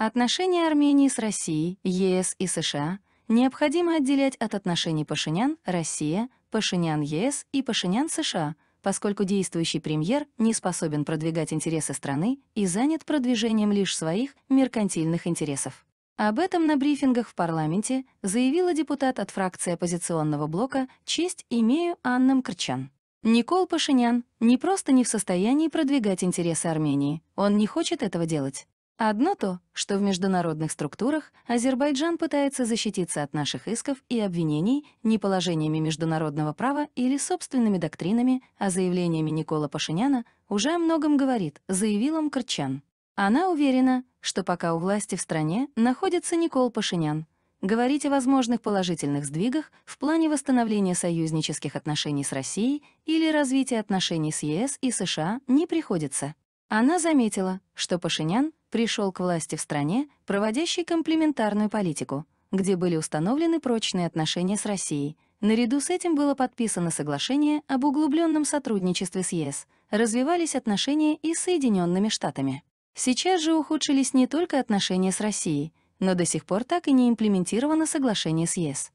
Отношения Армении с Россией, ЕС и США необходимо отделять от отношений Пашинян, Россия, Пашинян, ЕС и Пашинян, США, поскольку действующий премьер не способен продвигать интересы страны и занят продвижением лишь своих меркантильных интересов. Об этом на брифингах в парламенте заявила депутат от фракции оппозиционного блока «Честь имею Анна Мкрчан». Никол Пашинян не просто не в состоянии продвигать интересы Армении, он не хочет этого делать. Одно то, что в международных структурах Азербайджан пытается защититься от наших исков и обвинений не положениями международного права или собственными доктринами, а заявлениями Никола Пашиняна уже о многом говорит, заявил Мкрчан. Она уверена, что пока у власти в стране находится Никол Пашинян, говорить о возможных положительных сдвигах в плане восстановления союзнических отношений с Россией или развития отношений с ЕС и США не приходится. Она заметила, что Пашинян пришел к власти в стране, проводящей комплементарную политику, где были установлены прочные отношения с Россией. Наряду с этим было подписано соглашение об углубленном сотрудничестве с ЕС, развивались отношения и с Соединенными Штатами. Сейчас же ухудшились не только отношения с Россией, но до сих пор так и не имплементировано соглашение с ЕС.